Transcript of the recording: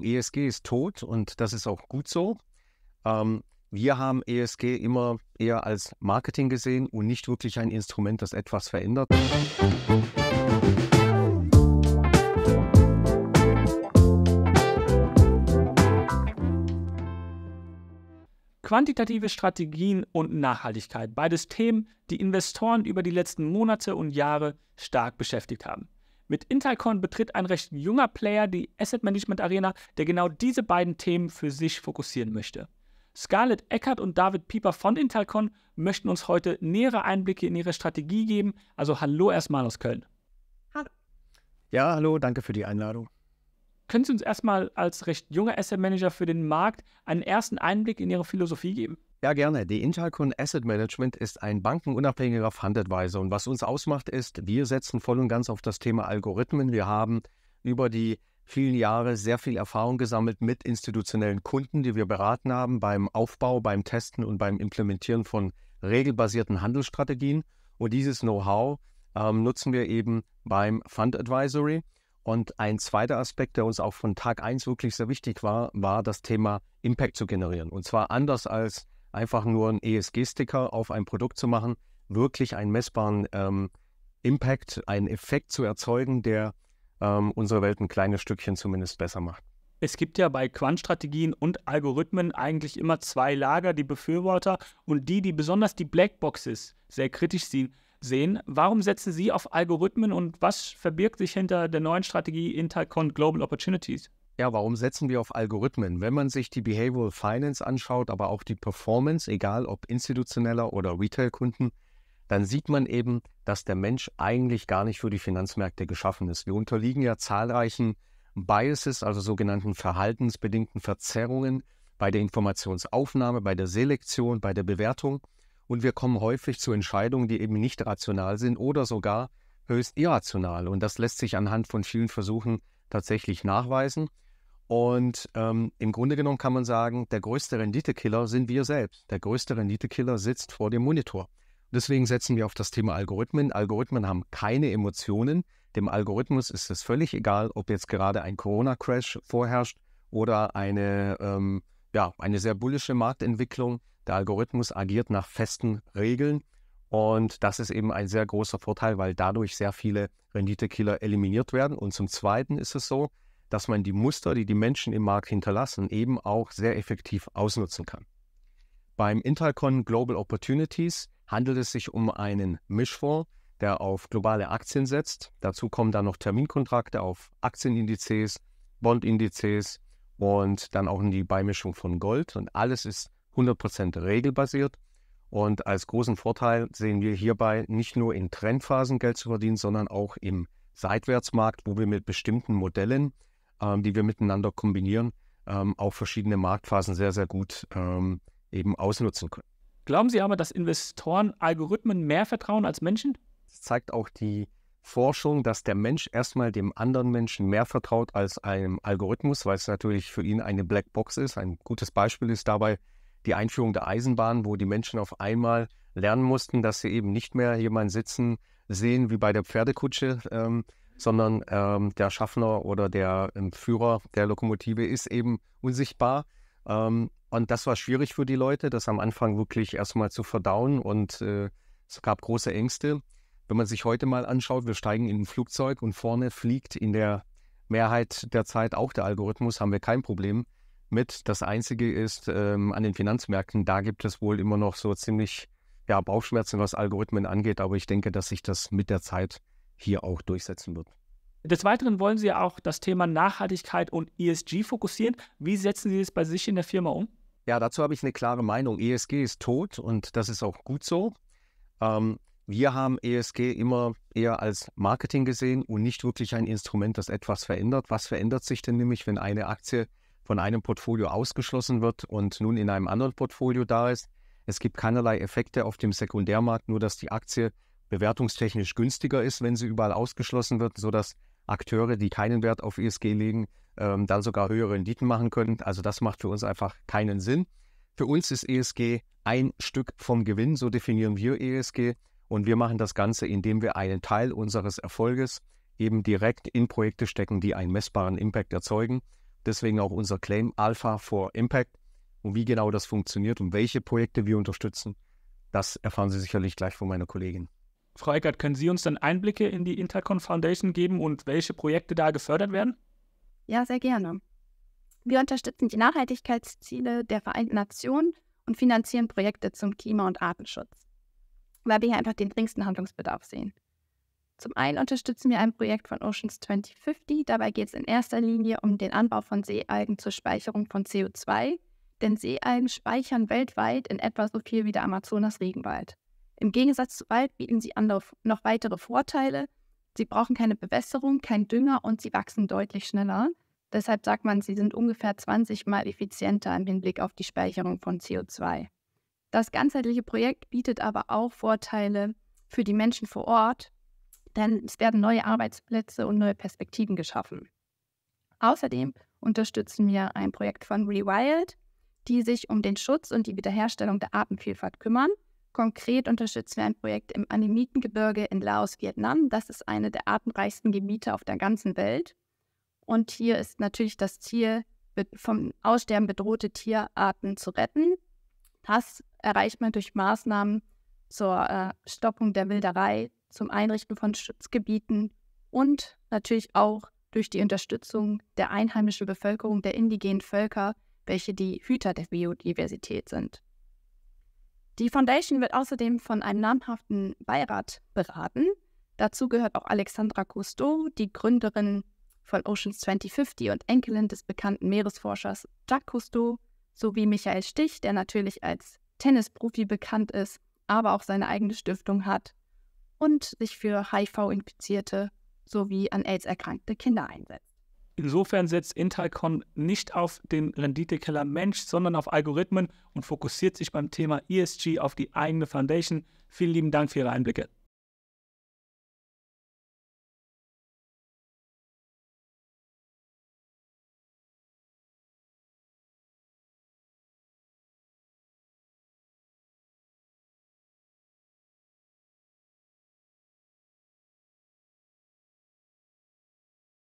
ESG e ist tot und das ist auch gut so. Ähm, wir haben ESG immer eher als Marketing gesehen und nicht wirklich ein Instrument, das etwas verändert. Quantitative Strategien und Nachhaltigkeit, beides Themen, die Investoren über die letzten Monate und Jahre stark beschäftigt haben. Mit Intercon betritt ein recht junger Player die Asset Management Arena, der genau diese beiden Themen für sich fokussieren möchte. Scarlett Eckert und David Pieper von Intercon möchten uns heute nähere Einblicke in ihre Strategie geben. Also hallo erstmal aus Köln. Hallo. Ja, hallo, danke für die Einladung. Können Sie uns erstmal als recht junger Asset Manager für den Markt einen ersten Einblick in Ihre Philosophie geben? Ja, gerne. Die Intercon Asset Management ist ein bankenunabhängiger Fundadvisor. Und was uns ausmacht, ist, wir setzen voll und ganz auf das Thema Algorithmen. Wir haben über die vielen Jahre sehr viel Erfahrung gesammelt mit institutionellen Kunden, die wir beraten haben beim Aufbau, beim Testen und beim Implementieren von regelbasierten Handelsstrategien. Und dieses Know-how ähm, nutzen wir eben beim Fund Advisory. Und ein zweiter Aspekt, der uns auch von Tag 1 wirklich sehr wichtig war, war das Thema Impact zu generieren. Und zwar anders als einfach nur einen ESG-Sticker auf ein Produkt zu machen, wirklich einen messbaren ähm, Impact, einen Effekt zu erzeugen, der ähm, unsere Welt ein kleines Stückchen zumindest besser macht. Es gibt ja bei quant und Algorithmen eigentlich immer zwei Lager, die Befürworter und die, die besonders die Blackboxes sehr kritisch sehen. Warum setzen Sie auf Algorithmen und was verbirgt sich hinter der neuen Strategie Intercon Global Opportunities? ja, warum setzen wir auf Algorithmen? Wenn man sich die Behavioral Finance anschaut, aber auch die Performance, egal ob institutioneller oder Retail-Kunden, dann sieht man eben, dass der Mensch eigentlich gar nicht für die Finanzmärkte geschaffen ist. Wir unterliegen ja zahlreichen Biases, also sogenannten verhaltensbedingten Verzerrungen bei der Informationsaufnahme, bei der Selektion, bei der Bewertung. Und wir kommen häufig zu Entscheidungen, die eben nicht rational sind oder sogar höchst irrational. Und das lässt sich anhand von vielen Versuchen tatsächlich nachweisen. Und ähm, im Grunde genommen kann man sagen, der größte Renditekiller sind wir selbst. Der größte Renditekiller sitzt vor dem Monitor. Deswegen setzen wir auf das Thema Algorithmen. Algorithmen haben keine Emotionen. Dem Algorithmus ist es völlig egal, ob jetzt gerade ein Corona-Crash vorherrscht oder eine, ähm, ja, eine sehr bullische Marktentwicklung. Der Algorithmus agiert nach festen Regeln. Und das ist eben ein sehr großer Vorteil, weil dadurch sehr viele Renditekiller eliminiert werden. Und zum Zweiten ist es so, dass man die Muster, die die Menschen im Markt hinterlassen, eben auch sehr effektiv ausnutzen kann. Beim Intercon Global Opportunities handelt es sich um einen Mischfonds, der auf globale Aktien setzt. Dazu kommen dann noch Terminkontrakte auf Aktienindizes, Bondindizes und dann auch in die Beimischung von Gold. Und alles ist 100% regelbasiert. Und als großen Vorteil sehen wir hierbei nicht nur in Trendphasen Geld zu verdienen, sondern auch im Seitwärtsmarkt, wo wir mit bestimmten Modellen ähm, die wir miteinander kombinieren, ähm, auch verschiedene Marktphasen sehr, sehr gut ähm, eben ausnutzen können. Glauben Sie aber, dass Investoren Algorithmen mehr vertrauen als Menschen? Das zeigt auch die Forschung, dass der Mensch erstmal dem anderen Menschen mehr vertraut als einem Algorithmus, weil es natürlich für ihn eine Blackbox ist. Ein gutes Beispiel ist dabei die Einführung der Eisenbahn, wo die Menschen auf einmal lernen mussten, dass sie eben nicht mehr jemanden sitzen sehen wie bei der Pferdekutsche, ähm, sondern ähm, der Schaffner oder der ähm, Führer der Lokomotive ist eben unsichtbar. Ähm, und das war schwierig für die Leute, das am Anfang wirklich erstmal zu verdauen und äh, es gab große Ängste. Wenn man sich heute mal anschaut, wir steigen in ein Flugzeug und vorne fliegt in der Mehrheit der Zeit auch der Algorithmus, haben wir kein Problem mit. Das Einzige ist, ähm, an den Finanzmärkten, da gibt es wohl immer noch so ziemlich ja, Bauchschmerzen, was Algorithmen angeht, aber ich denke, dass sich das mit der Zeit hier auch durchsetzen wird. Des Weiteren wollen Sie auch das Thema Nachhaltigkeit und ESG fokussieren. Wie setzen Sie das bei sich in der Firma um? Ja, dazu habe ich eine klare Meinung. ESG ist tot und das ist auch gut so. Ähm, wir haben ESG immer eher als Marketing gesehen und nicht wirklich ein Instrument, das etwas verändert. Was verändert sich denn nämlich, wenn eine Aktie von einem Portfolio ausgeschlossen wird und nun in einem anderen Portfolio da ist? Es gibt keinerlei Effekte auf dem Sekundärmarkt, nur dass die Aktie bewertungstechnisch günstiger ist, wenn sie überall ausgeschlossen wird, sodass Akteure, die keinen Wert auf ESG legen, ähm, dann sogar höhere Renditen machen können. Also das macht für uns einfach keinen Sinn. Für uns ist ESG ein Stück vom Gewinn, so definieren wir ESG. Und wir machen das Ganze, indem wir einen Teil unseres Erfolges eben direkt in Projekte stecken, die einen messbaren Impact erzeugen. Deswegen auch unser Claim Alpha for Impact. Und wie genau das funktioniert und welche Projekte wir unterstützen, das erfahren Sie sicherlich gleich von meiner Kollegin. Frau Eckert, können Sie uns dann Einblicke in die Intercon Foundation geben und welche Projekte da gefördert werden? Ja, sehr gerne. Wir unterstützen die Nachhaltigkeitsziele der Vereinten Nationen und finanzieren Projekte zum Klima- und Artenschutz, weil wir hier einfach den dringendsten Handlungsbedarf sehen. Zum einen unterstützen wir ein Projekt von Oceans 2050. Dabei geht es in erster Linie um den Anbau von Seealgen zur Speicherung von CO2, denn Seealgen speichern weltweit in etwa so viel wie der Amazonas-Regenwald. Im Gegensatz zu Wald bieten sie andere, noch weitere Vorteile. Sie brauchen keine Bewässerung, kein Dünger und sie wachsen deutlich schneller. Deshalb sagt man, sie sind ungefähr 20 mal effizienter im Hinblick auf die Speicherung von CO2. Das ganzheitliche Projekt bietet aber auch Vorteile für die Menschen vor Ort, denn es werden neue Arbeitsplätze und neue Perspektiven geschaffen. Außerdem unterstützen wir ein Projekt von Rewild, die sich um den Schutz und die Wiederherstellung der Artenvielfalt kümmern. Konkret unterstützen wir ein Projekt im Animitengebirge in Laos, Vietnam. Das ist eine der artenreichsten Gebiete auf der ganzen Welt. Und hier ist natürlich das Ziel, vom Aussterben bedrohte Tierarten zu retten. Das erreicht man durch Maßnahmen zur äh, Stoppung der Wilderei, zum Einrichten von Schutzgebieten und natürlich auch durch die Unterstützung der einheimischen Bevölkerung der indigenen Völker, welche die Hüter der Biodiversität sind. Die Foundation wird außerdem von einem namhaften Beirat beraten. Dazu gehört auch Alexandra Cousteau, die Gründerin von Oceans 2050 und Enkelin des bekannten Meeresforschers Jacques Cousteau, sowie Michael Stich, der natürlich als Tennisprofi bekannt ist, aber auch seine eigene Stiftung hat und sich für HIV-Infizierte sowie an AIDS erkrankte Kinder einsetzt. Insofern setzt Intercon nicht auf den Renditekeller Mensch, sondern auf Algorithmen und fokussiert sich beim Thema ESG auf die eigene Foundation. Vielen lieben Dank für Ihre Einblicke.